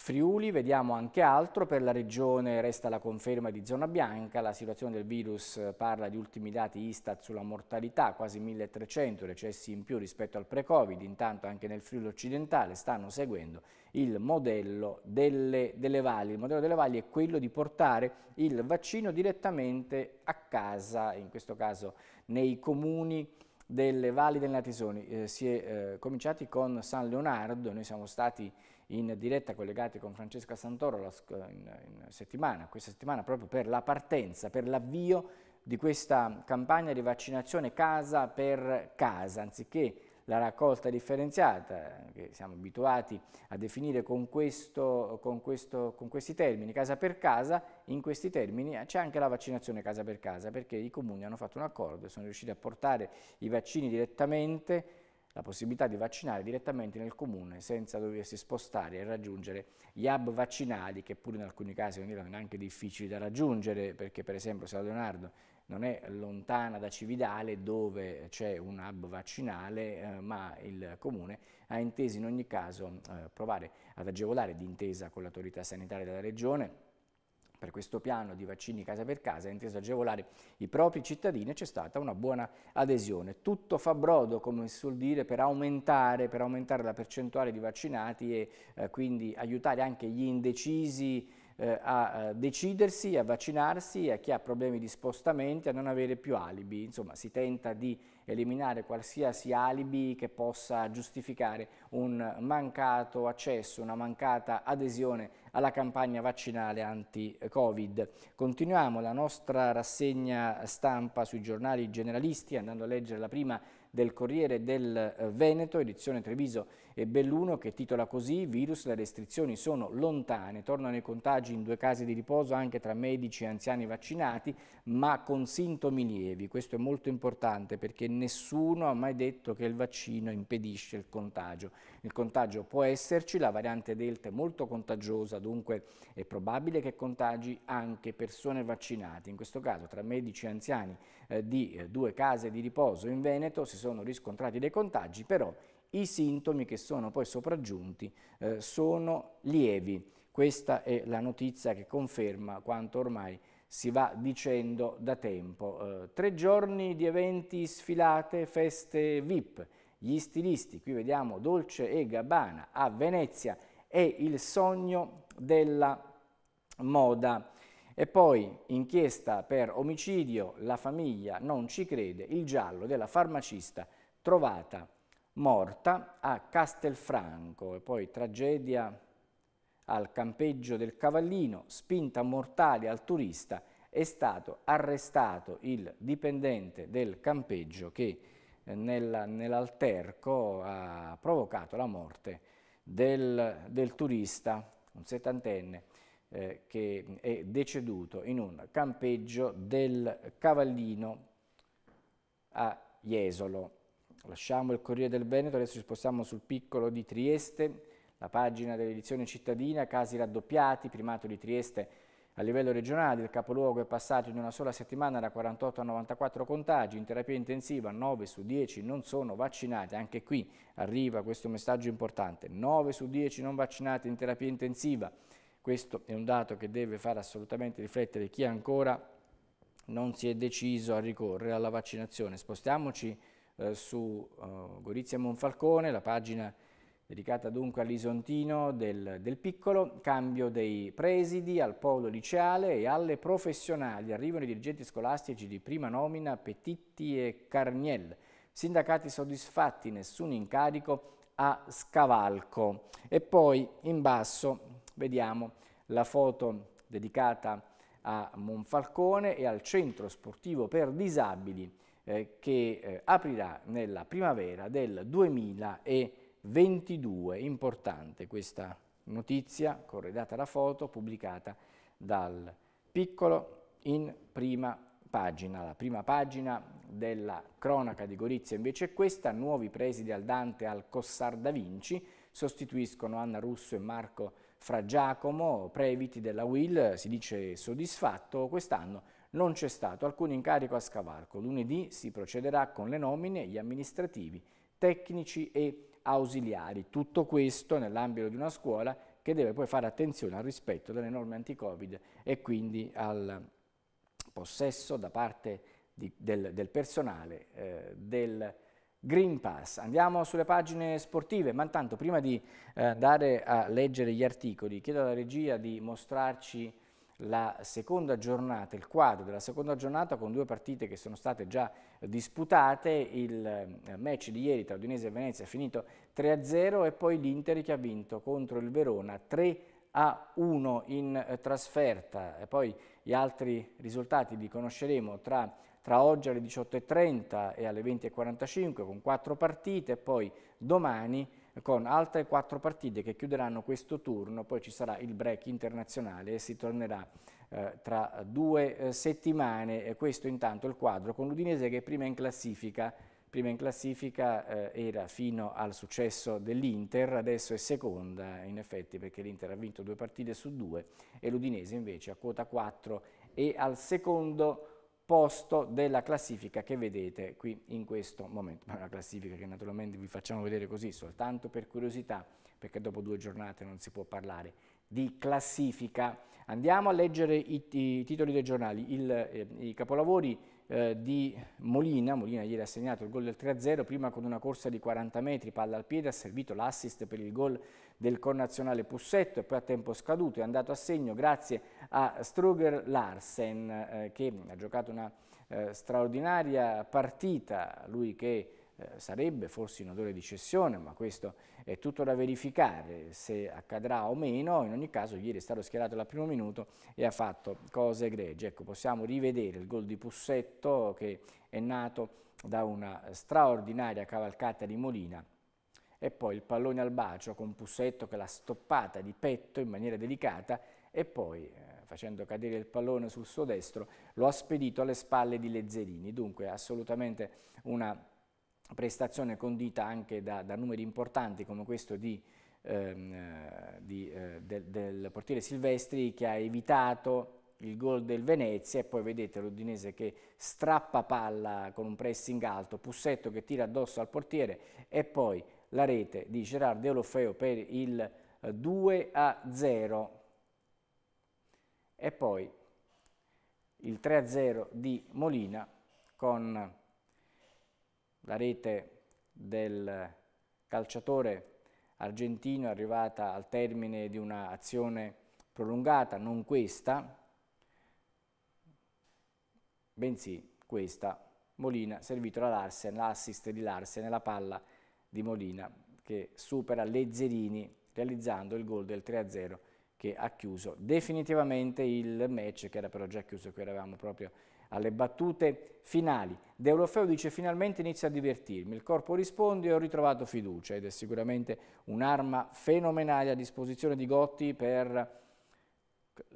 Friuli, vediamo anche altro, per la regione resta la conferma di zona bianca, la situazione del virus parla di ultimi dati Istat sulla mortalità, quasi 1300 recessi in più rispetto al pre-Covid, intanto anche nel Friuli occidentale stanno seguendo il modello delle, delle valli. Il modello delle valli è quello di portare il vaccino direttamente a casa, in questo caso nei comuni delle valli delle Natisoni. Eh, si è eh, cominciati con San Leonardo, noi siamo stati in diretta collegati con Francesca Santoro la, in, in settimana, questa settimana proprio per la partenza, per l'avvio di questa campagna di vaccinazione casa per casa, anziché la raccolta differenziata, che siamo abituati a definire con, questo, con, questo, con questi termini, casa per casa, in questi termini c'è anche la vaccinazione casa per casa, perché i comuni hanno fatto un accordo e sono riusciti a portare i vaccini direttamente la possibilità di vaccinare direttamente nel comune senza doversi spostare e raggiungere gli hub vaccinali che pure in alcuni casi non erano neanche difficili da raggiungere perché per esempio San Leonardo non è lontana da Cividale dove c'è un hub vaccinale, eh, ma il Comune ha inteso in ogni caso eh, provare ad agevolare d'intesa con l'autorità sanitaria della Regione per questo piano di vaccini casa per casa, inteso agevolare i propri cittadini, c'è stata una buona adesione. Tutto fa brodo, come si suol dire, per aumentare, per aumentare la percentuale di vaccinati e eh, quindi aiutare anche gli indecisi eh, a eh, decidersi, a vaccinarsi, a chi ha problemi di spostamenti, a non avere più alibi. Insomma, si tenta di eliminare qualsiasi alibi che possa giustificare un mancato accesso, una mancata adesione alla campagna vaccinale anti-Covid. Continuiamo la nostra rassegna stampa sui giornali generalisti andando a leggere la prima del Corriere del Veneto, edizione Treviso e Belluno, che titola così «Virus, le restrizioni sono lontane, tornano i contagi in due casi di riposo anche tra medici e anziani vaccinati, ma con sintomi lievi». Questo è molto importante perché nessuno ha mai detto che il vaccino impedisce il contagio. Il contagio può esserci, la variante Delta è molto contagiosa, dunque è probabile che contagi anche persone vaccinate. In questo caso tra medici e anziani eh, di eh, due case di riposo in Veneto si sono riscontrati dei contagi, però i sintomi che sono poi sopraggiunti eh, sono lievi. Questa è la notizia che conferma quanto ormai si va dicendo da tempo. Eh, tre giorni di eventi, sfilate, feste VIP gli stilisti, qui vediamo Dolce e Gabbana a Venezia, è il sogno della moda. E poi inchiesta per omicidio, la famiglia non ci crede, il giallo della farmacista trovata morta a Castelfranco. E poi tragedia al campeggio del Cavallino, spinta mortale al turista, è stato arrestato il dipendente del campeggio che nel, nell'alterco ha provocato la morte del, del turista, un settantenne, eh, che è deceduto in un campeggio del Cavallino a Jesolo. Lasciamo il Corriere del Veneto, adesso ci spostiamo sul piccolo di Trieste, la pagina dell'edizione cittadina, casi raddoppiati, primato di Trieste a livello regionale il capoluogo è passato in una sola settimana da 48 a 94 contagi, in terapia intensiva 9 su 10 non sono vaccinati, anche qui arriva questo messaggio importante, 9 su 10 non vaccinati in terapia intensiva, questo è un dato che deve far assolutamente riflettere chi ancora non si è deciso a ricorrere alla vaccinazione. Spostiamoci eh, su eh, Gorizia Monfalcone, la pagina dedicata dunque all'Isontino del, del, Piccolo, cambio dei presidi al polo liceale e alle professionali. Arrivano i dirigenti scolastici di prima nomina Petitti e Carniel. Sindacati soddisfatti, nessun incarico a scavalco. E poi in basso vediamo la foto dedicata a Monfalcone e al centro sportivo per disabili eh, che eh, aprirà nella primavera del 2020 22, importante questa notizia corredata la foto pubblicata dal piccolo in prima pagina. La prima pagina della cronaca di Gorizia invece è questa, nuovi presidi al Dante al Cossar da Vinci, sostituiscono Anna Russo e Marco Fra Giacomo, previti della Will, si dice soddisfatto, quest'anno non c'è stato alcun incarico a scavalco. Lunedì si procederà con le nomine, gli amministrativi, tecnici e ausiliari. Tutto questo nell'ambito di una scuola che deve poi fare attenzione al rispetto delle norme anti-Covid e quindi al possesso da parte di, del, del, personale eh, del Green Pass. Andiamo sulle pagine sportive, ma intanto prima di eh, andare a leggere gli articoli chiedo alla regia di mostrarci la seconda giornata, il quadro della seconda giornata con due partite che sono state già disputate, il eh, match di ieri tra Udinese e Venezia è finito 3-0 e poi l'Inter che ha vinto contro il Verona 3-1 in eh, trasferta e poi gli altri risultati li conosceremo tra tra oggi alle 18.30 e alle 20.45 con quattro partite, e poi domani con altre quattro partite che chiuderanno questo turno, poi ci sarà il break internazionale e si tornerà eh, tra due eh, settimane, e questo intanto il quadro con l'Udinese che è prima in classifica, prima in classifica eh, era fino al successo dell'Inter, adesso è seconda in effetti perché l'Inter ha vinto due partite su due e l'Udinese invece a quota 4 e al secondo posto della classifica che vedete qui in questo momento. Una classifica che naturalmente vi facciamo vedere così, soltanto per curiosità, perché dopo due giornate non si può parlare di classifica. Andiamo a leggere i, i titoli dei giornali, il, eh, i capolavori eh, di Molina, Molina ieri ha segnato il gol del 3-0, prima con una corsa di 40 metri, palla al piede, ha servito l'assist per il gol del connazionale Pussetto e poi a tempo scaduto è andato a segno grazie a Struger Larsen eh, che ha giocato una eh, straordinaria partita, lui che eh, sarebbe forse in odore di cessione, ma questo è tutto da verificare se accadrà o meno, in ogni caso ieri è stato schierato dal primo minuto e ha fatto cose egregie. Ecco, possiamo rivedere il gol di Pussetto che è nato da una straordinaria cavalcata di Molina e poi il pallone al bacio con Pussetto che l'ha stoppata di petto in maniera delicata e poi, eh, facendo cadere il pallone sul suo destro, lo ha spedito alle spalle di Lezzerini. Dunque assolutamente una prestazione condita anche da, da numeri importanti come questo di, ehm, eh, di, eh, del, del portiere Silvestri che ha evitato il gol del Venezia e poi vedete l'Udinese che strappa palla con un pressing alto, Pussetto che tira addosso al portiere e poi la rete di Gerard De Olofeo per il 2 eh, a 0 e poi il 3 a 0 di Molina con la rete del calciatore argentino arrivata al termine di un'azione prolungata, non questa, bensì questa. Molina servito da Larsen, l'assist di Larsen e la palla di Molina che supera Lezzerini realizzando il gol del 3-0 che ha chiuso definitivamente il match che era però già chiuso, qui eravamo proprio alle battute finali. De Orofeo dice finalmente inizio a divertirmi, il corpo risponde e ho ritrovato fiducia ed è sicuramente un'arma fenomenale a disposizione di Gotti per,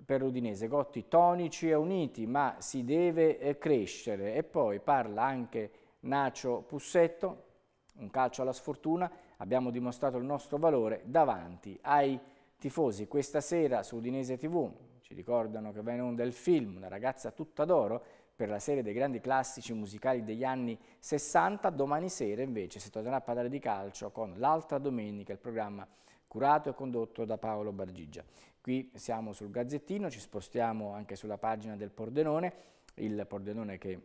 per l'Udinese. Gotti tonici e uniti ma si deve eh, crescere e poi parla anche Nacio Pussetto un calcio alla sfortuna, abbiamo dimostrato il nostro valore davanti ai tifosi. Questa sera su Udinese TV ci ricordano che va in onda il film Una ragazza tutta d'oro per la serie dei grandi classici musicali degli anni 60. Domani sera invece si tornerà a parlare di calcio con l'altra domenica, il programma curato e condotto da Paolo Bargigia. Qui siamo sul Gazzettino, ci spostiamo anche sulla pagina del Pordenone, il Pordenone che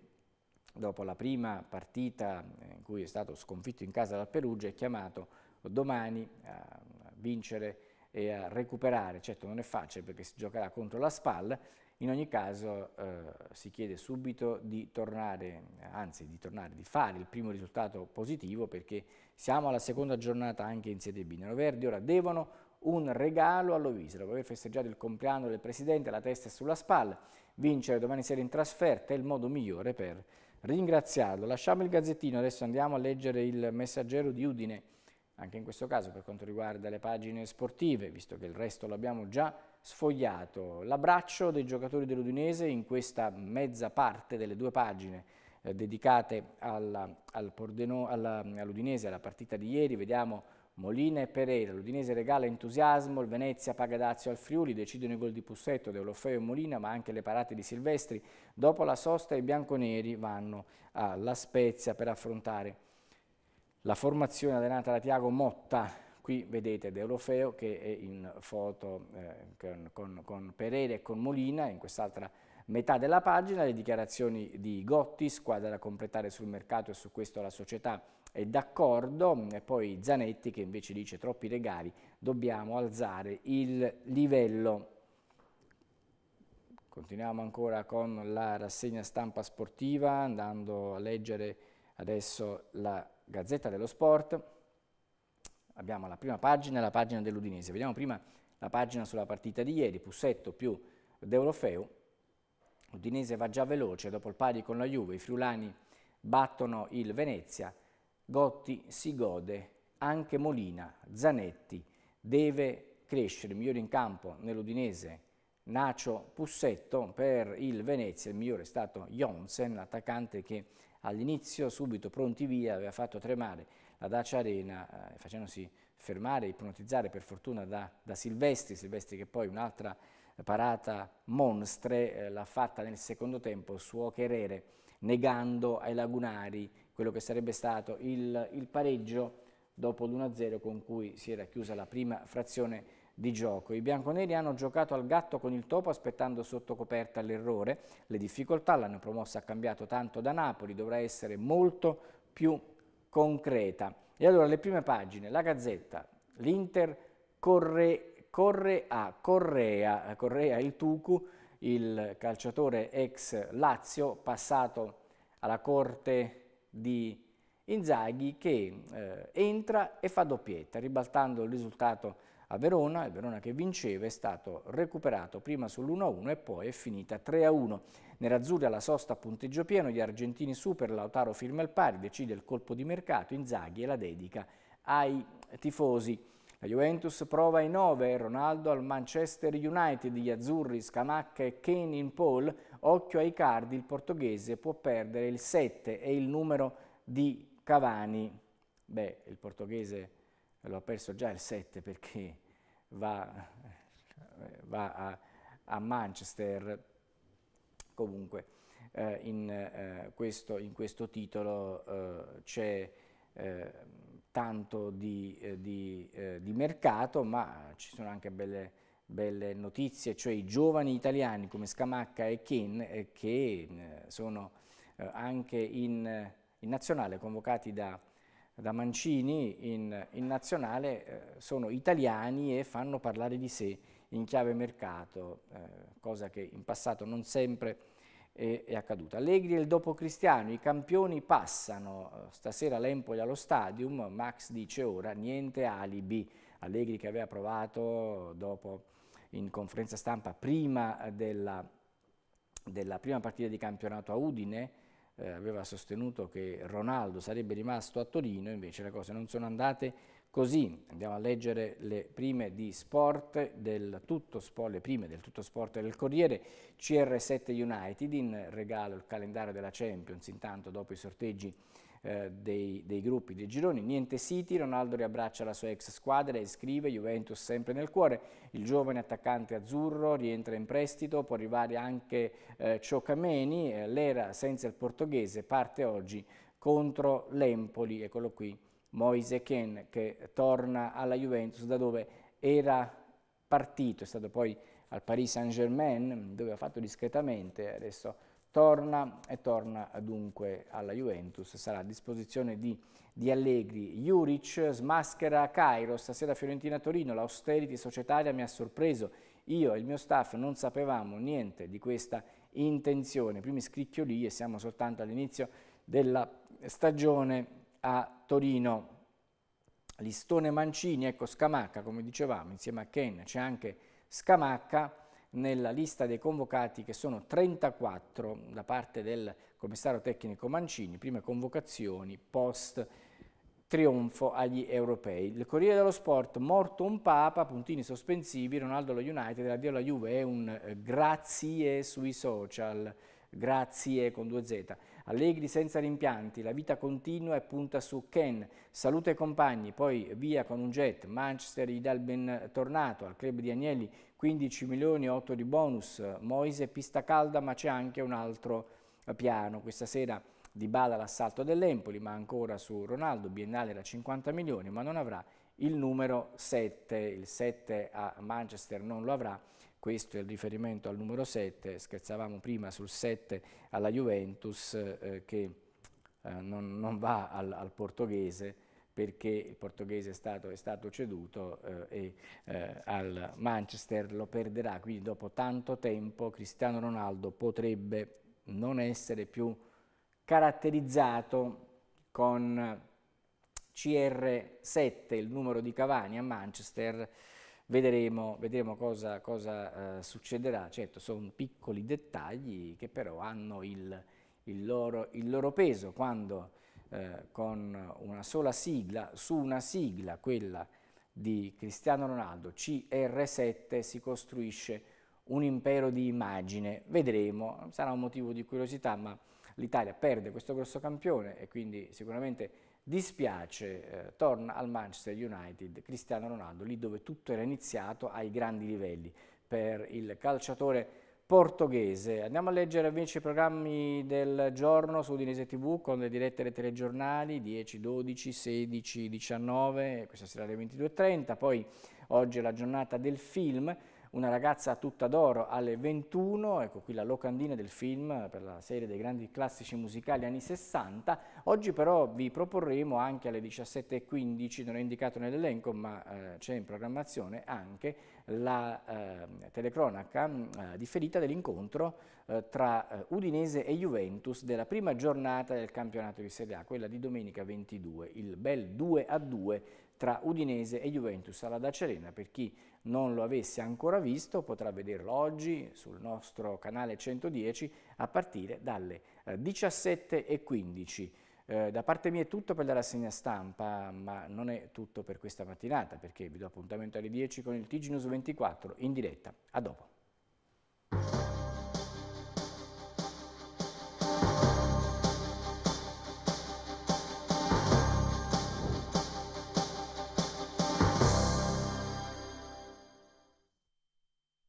dopo la prima partita eh, in cui è stato sconfitto in casa dal Perugia, è chiamato domani a vincere e a recuperare. Certo non è facile perché si giocherà contro la SPAL, in ogni caso eh, si chiede subito di tornare, anzi di tornare, di fare il primo risultato positivo perché siamo alla seconda giornata anche in Serie B. I Neroverdi ora devono un regalo all'Ovisra, dopo aver festeggiato il compleanno del Presidente, la testa è sulla spalla, vincere domani sera in trasferta è il modo migliore per ringraziarlo. Lasciamo il gazzettino, adesso andiamo a leggere il messaggero di Udine, anche in questo caso per quanto riguarda le pagine sportive, visto che il resto l'abbiamo già sfogliato. L'abbraccio dei giocatori dell'Udinese in questa mezza parte delle due pagine eh, dedicate alla, alla, all'Udinese, alla partita di ieri, vediamo Molina e Pereira, l'Udinese regala entusiasmo, il Venezia paga Dazio al Friuli, decidono i gol di Pussetto, De Olofeo e Molina, ma anche le parate di Silvestri. Dopo la sosta i bianconeri vanno alla Spezia per affrontare la formazione allenata da Tiago Motta. Qui vedete De Olofeo che è in foto eh, con, con Pereira e con Molina, in quest'altra metà della pagina le dichiarazioni di Gotti, squadra da completare sul mercato e su questo la società è d'accordo, e poi Zanetti che invece dice troppi regali, dobbiamo alzare il livello. Continuiamo ancora con la rassegna stampa sportiva, andando a leggere adesso la Gazzetta dello Sport. Abbiamo la prima pagina la pagina dell'Udinese. Vediamo prima la pagina sulla partita di ieri, Pussetto più Deulofeu. Udinese va già veloce, dopo il pari con la Juve, i friulani battono il Venezia, Gotti si gode anche Molina, Zanetti, deve crescere, migliore in campo nell'Udinese Nacio Pussetto, per il Venezia il migliore è stato Jonsen, attaccante che all'inizio subito pronti via aveva fatto tremare la Dacia Arena eh, facendosi fermare, ipnotizzare per fortuna da, da Silvestri, Silvestri che poi un'altra parata monstre eh, l'ha fatta nel secondo tempo, suo Cherere negando ai lagunari quello che sarebbe stato il, il pareggio dopo l'1-0 con cui si era chiusa la prima frazione di gioco. I bianconeri hanno giocato al gatto con il topo aspettando sotto coperta l'errore, le difficoltà l'hanno promossa ha cambiato tanto da Napoli, dovrà essere molto più concreta. E allora le prime pagine, la Gazzetta, l'Inter corre, corre, a Correa, Correa il Tucu, il calciatore ex Lazio passato alla corte di Inzaghi che eh, entra e fa doppietta, ribaltando il risultato a Verona, il Verona che vinceva è stato recuperato prima sull'1-1 e poi è finita 3-1. Nerazzurri alla sosta punteggio pieno, gli argentini super, Lautaro firma il pari, decide il colpo di mercato, Inzaghi e la dedica ai tifosi. La Juventus prova i 9, Ronaldo al Manchester United, gli azzurri Scamacca e Kane in pole, Occhio ai cardi, il portoghese può perdere il 7 e il numero di Cavani. Beh, il portoghese lo ha perso già il 7 perché va, va a, a, Manchester comunque eh, in, eh, questo, in, questo, titolo eh, c'è eh, tanto di, eh, di, eh, di mercato ma ci sono anche belle belle notizie, cioè i giovani italiani come Scamacca e Kin eh, che eh, sono eh, anche in, in, nazionale convocati da, da Mancini in, in nazionale, sono italiani e fanno parlare di sé in chiave mercato, cosa che in passato non sempre è, accaduta. Allegri e il dopo Cristiano, i campioni passano, stasera l'Empoli allo stadium, Max dice ora niente alibi, Allegri che aveva provato dopo in conferenza stampa prima della, della prima partita di campionato a Udine, eh, aveva sostenuto che Ronaldo sarebbe rimasto a Torino, invece le cose non sono andate così. Andiamo a leggere le prime di sport del tutto sport, le prime del tutto sport del Corriere, CR7 United in regalo il calendario della Champions, intanto dopo i sorteggi eh, dei, dei, gruppi, dei gironi. Niente City, Ronaldo riabbraccia la sua ex squadra e scrive Juventus sempre nel cuore. Il giovane attaccante azzurro rientra in prestito, può arrivare anche eh, Ciocameni, eh, l'era senza il portoghese parte oggi contro l'Empoli, eccolo qui, Moise Ken che torna alla Juventus da dove era partito, è stato poi al Paris Saint-Germain dove ha fatto discretamente, adesso torna e torna dunque alla Juventus, sarà a disposizione di, di Allegri. Juric smaschera Cairo, stasera Fiorentina-Torino, l'austerity societaria mi ha sorpreso, io e il mio staff non sapevamo niente di questa intenzione, primi scricchioli e siamo soltanto all'inizio della stagione a Torino. Listone Mancini, ecco Scamacca come dicevamo, insieme a Ken c'è anche Scamacca, nella lista dei convocati che sono 34 da parte del commissario tecnico Mancini, prime convocazioni post trionfo agli europei. Il Corriere dello Sport, morto un papa, puntini sospensivi, Ronaldo lo United, l'addio alla Juve è un eh, grazie sui social, grazie con due Z. Allegri senza rimpianti, la vita continua e punta su Ken, salute compagni, poi via con un jet, Manchester Idal ben tornato, al club di Agnelli 15 milioni e 8 di bonus, Moise pista calda ma c'è anche un altro piano, questa sera di Bala l'assalto dell'Empoli ma ancora su Ronaldo, biennale da 50 milioni ma non avrà il numero 7, il 7 a Manchester non lo avrà questo è il riferimento al numero 7, scherzavamo prima sul 7 alla Juventus eh, che eh, non, non, va al, al, portoghese perché il portoghese è stato, è stato ceduto eh, e eh, al Manchester lo perderà, quindi dopo tanto tempo Cristiano Ronaldo potrebbe non essere più caratterizzato con CR7, il numero di Cavani a Manchester, Vedremo, vedremo cosa, cosa eh, succederà, certo sono piccoli dettagli che però hanno il, il, loro, il loro, peso quando eh, con una sola sigla, su una sigla, quella di Cristiano Ronaldo, CR7, si costruisce un impero di immagine. Vedremo, sarà un motivo di curiosità, ma l'Italia perde questo grosso campione e quindi sicuramente dispiace, eh, torna al Manchester United Cristiano Ronaldo, lì dove tutto era iniziato ai grandi livelli per il calciatore portoghese. Andiamo a leggere invece i programmi del giorno su Udinese TV con le dirette dei telegiornali 10, 12, 16, 19, questa sera alle 22.30, poi oggi è la giornata del film, una ragazza tutta d'oro alle 21, ecco qui la locandina del film per la serie dei grandi classici musicali anni 60, oggi però vi proporremo anche alle 17.15, non è indicato nell'elenco ma eh, c'è in programmazione anche la eh, telecronaca mm, eh, differita dell'incontro eh, tra eh, Udinese e Juventus della prima giornata del campionato di Serie A, quella di domenica 22, il bel 2 a 2 tra Udinese e Juventus alla Dacerena. Per chi non lo avesse ancora visto potrà vederlo oggi sul nostro canale 110 a partire dalle 17.15. Eh, eh, da parte mia è tutto per la rassegna stampa, ma non è tutto per questa mattinata perché vi do appuntamento alle 10 con il TG News 24 in diretta. A dopo.